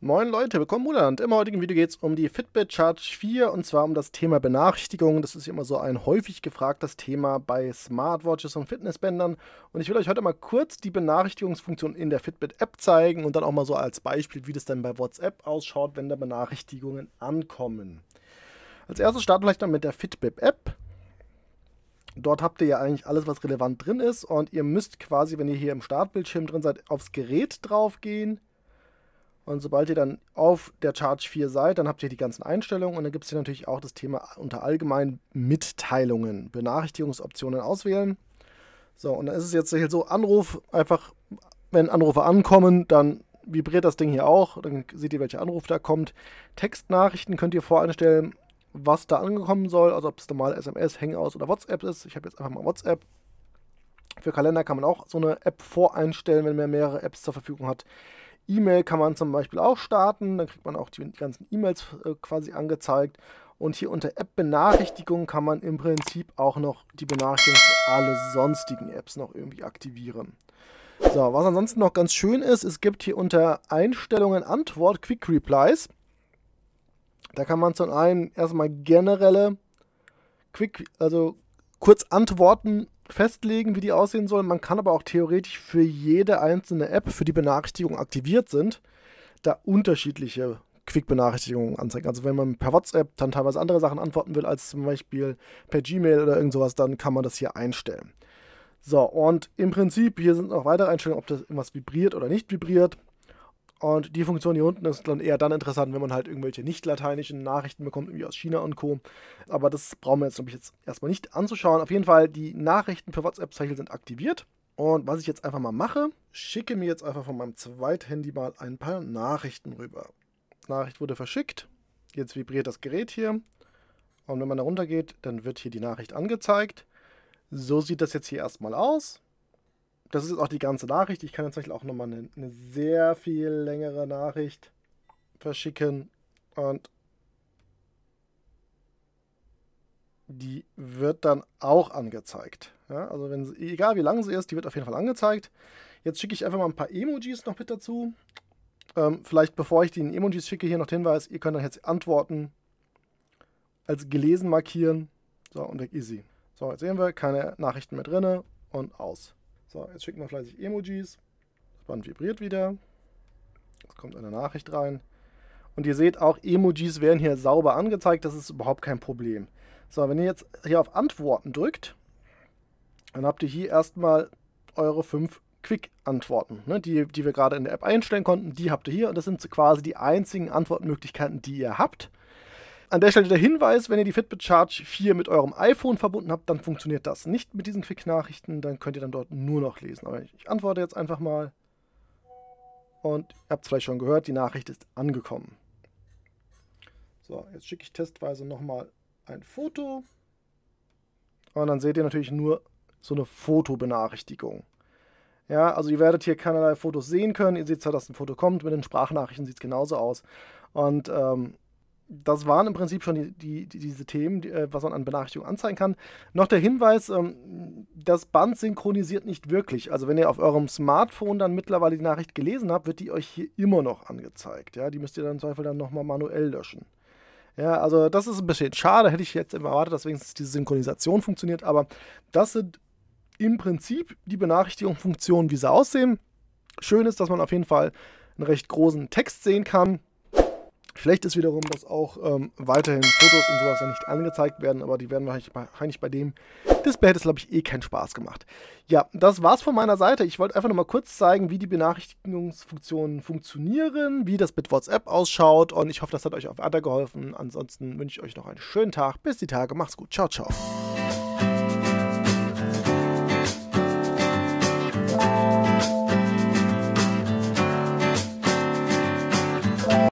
Moin Leute, willkommen Muland. Im heutigen Video geht es um die Fitbit Charge 4 und zwar um das Thema Benachrichtigungen. Das ist immer so ein häufig gefragtes Thema bei Smartwatches und Fitnessbändern. Und ich will euch heute mal kurz die Benachrichtigungsfunktion in der Fitbit App zeigen und dann auch mal so als Beispiel, wie das dann bei WhatsApp ausschaut, wenn da Benachrichtigungen ankommen. Als erstes starten wir vielleicht dann mit der Fitbit App. Dort habt ihr ja eigentlich alles, was relevant drin ist und ihr müsst quasi, wenn ihr hier im Startbildschirm drin seid, aufs Gerät draufgehen und sobald ihr dann auf der Charge 4 seid, dann habt ihr die ganzen Einstellungen und dann gibt es hier natürlich auch das Thema unter allgemein Mitteilungen, Benachrichtigungsoptionen auswählen. So, und dann ist es jetzt hier so, Anruf, einfach, wenn Anrufe ankommen, dann vibriert das Ding hier auch, dann seht ihr, welcher Anruf da kommt. Textnachrichten könnt ihr voreinstellen, was da angekommen soll, also ob es normal SMS, Hangouts oder WhatsApp ist. Ich habe jetzt einfach mal WhatsApp. Für Kalender kann man auch so eine App voreinstellen, wenn man mehrere Apps zur Verfügung hat. E-Mail kann man zum Beispiel auch starten, dann kriegt man auch die ganzen E-Mails äh, quasi angezeigt. Und hier unter App-Benachrichtigungen kann man im Prinzip auch noch die Benachrichtigung für alle sonstigen Apps noch irgendwie aktivieren. So, was ansonsten noch ganz schön ist, es gibt hier unter Einstellungen Antwort Quick Replies. Da kann man zum einen erstmal generelle Quick, also kurz Antworten festlegen, wie die aussehen sollen. Man kann aber auch theoretisch für jede einzelne App, für die Benachrichtigungen aktiviert sind, da unterschiedliche Quick-Benachrichtigungen anzeigen. Also wenn man per WhatsApp dann teilweise andere Sachen antworten will, als zum Beispiel per Gmail oder irgend sowas, dann kann man das hier einstellen. So, und im Prinzip, hier sind noch weitere Einstellungen, ob das irgendwas vibriert oder nicht vibriert. Und die Funktion hier unten ist dann eher dann interessant, wenn man halt irgendwelche nicht-lateinischen Nachrichten bekommt, wie aus China und Co. Aber das brauchen wir jetzt, glaube ich, jetzt erstmal nicht anzuschauen. Auf jeden Fall, die Nachrichten für WhatsApp-Zeichel sind aktiviert. Und was ich jetzt einfach mal mache, schicke mir jetzt einfach von meinem Zweithandy mal ein paar Nachrichten rüber. Nachricht wurde verschickt. Jetzt vibriert das Gerät hier. Und wenn man da runter geht, dann wird hier die Nachricht angezeigt. So sieht das jetzt hier erstmal aus das ist jetzt auch die ganze Nachricht. Ich kann jetzt auch nochmal eine, eine sehr viel längere Nachricht verschicken und die wird dann auch angezeigt. Ja, also wenn sie, egal wie lang sie ist, die wird auf jeden Fall angezeigt. Jetzt schicke ich einfach mal ein paar Emojis noch mit dazu. Ähm, vielleicht bevor ich die in Emojis schicke, hier noch den Hinweis, ihr könnt dann jetzt Antworten als gelesen markieren. So, und weg easy. So, jetzt sehen wir, keine Nachrichten mehr drin und aus. So, jetzt schicken wir fleißig Emojis. Das Band vibriert wieder. Es kommt eine Nachricht rein. Und ihr seht auch, Emojis werden hier sauber angezeigt. Das ist überhaupt kein Problem. So, wenn ihr jetzt hier auf Antworten drückt, dann habt ihr hier erstmal eure fünf Quick-Antworten, ne, die, die wir gerade in der App einstellen konnten. Die habt ihr hier und das sind quasi die einzigen Antwortmöglichkeiten, die ihr habt. An der Stelle der Hinweis, wenn ihr die Fitbit Charge 4 mit eurem iPhone verbunden habt, dann funktioniert das nicht mit diesen Quick-Nachrichten, dann könnt ihr dann dort nur noch lesen. Aber ich antworte jetzt einfach mal und ihr habt es vielleicht schon gehört, die Nachricht ist angekommen. So, jetzt schicke ich testweise nochmal ein Foto und dann seht ihr natürlich nur so eine Fotobenachrichtigung. Ja, also ihr werdet hier keinerlei Fotos sehen können. Ihr seht zwar, dass ein Foto kommt, mit den Sprachnachrichten sieht es genauso aus. Und ähm, das waren im Prinzip schon die, die, die, diese Themen, äh, was man an Benachrichtigungen anzeigen kann. Noch der Hinweis, ähm, das Band synchronisiert nicht wirklich. Also wenn ihr auf eurem Smartphone dann mittlerweile die Nachricht gelesen habt, wird die euch hier immer noch angezeigt. Ja? Die müsst ihr dann im Zweifel dann nochmal manuell löschen. Ja, also das ist ein bisschen schade, hätte ich jetzt immer erwartet, dass wenigstens diese Synchronisation funktioniert. Aber das sind im Prinzip die Benachrichtigungsfunktionen, wie sie aussehen. Schön ist, dass man auf jeden Fall einen recht großen Text sehen kann Schlecht ist wiederum, dass auch ähm, weiterhin Fotos und sowas ja nicht angezeigt werden, aber die werden wahrscheinlich bei, dem Display hätte es, glaube ich, eh keinen Spaß gemacht. Ja, das war's von meiner Seite. Ich wollte einfach nochmal kurz zeigen, wie die Benachrichtigungsfunktionen funktionieren, wie das mit WhatsApp ausschaut und ich hoffe, das hat euch auf weitergeholfen. Ansonsten wünsche ich euch noch einen schönen Tag. Bis die Tage. Macht's gut. Ciao, ciao.